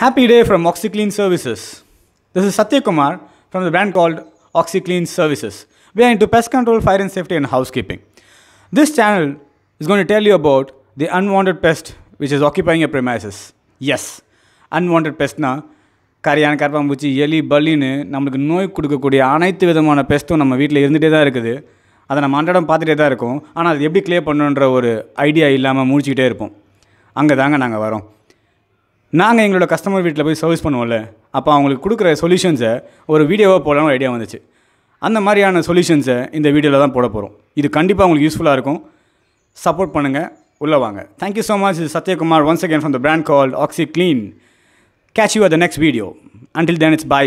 Happy day from OxyClean Services. This is Satya Kumar from the brand called OxyClean Services. We are into pest control, fire and safety and housekeeping. This channel is going to tell you about the unwanted pest which is occupying your premises. Yes, unwanted pest na கரியான கரப்பாம்பூச்சி எலி பல்லின்னு நம்மளுக்கு நோய் கொடுக்கக்கூடிய அனைத்து விதமான பெஸ்ட்டும் நம்ம வீட்டில் இருந்துகிட்டே தான் இருக்குது அதை நம்ம அன்றாடம் பார்த்துட்டே தான் இருக்கோம் ஆனால் அது எப்படி கிளியர் பண்ணுன்ற ஒரு ஐடியா இல்லாமல் முடிச்சுக்கிட்டே இருப்போம் அங்கே தாங்க நாங்கள் வரோம் நாங்கள் எங்களோட கஸ்டமர் வீட்டில் போய் சர்வீஸ் பண்ணுவோம்ல அப்போ அவங்களுக்கு கொடுக்குற சொல்யூஷன்ஸை ஒரு வீடியோவாக போடலாம்னு ஐடியா வந்துச்சு அந்த மாதிரியான சொல்யூஷன்ஸை இந்த வீடியோவில் தான் போட போகிறோம் இது கண்டிப்பாக உங்களுக்கு யூஸ்ஃபுல்லாக இருக்கும் சப்போர்ட் பண்ணுங்கள் உள்ளே வாங்க தேங்க்யூ ஸோ மச் இது Sathyakumar once again from the brand call Oxy clean catch you uh the next video until then it's by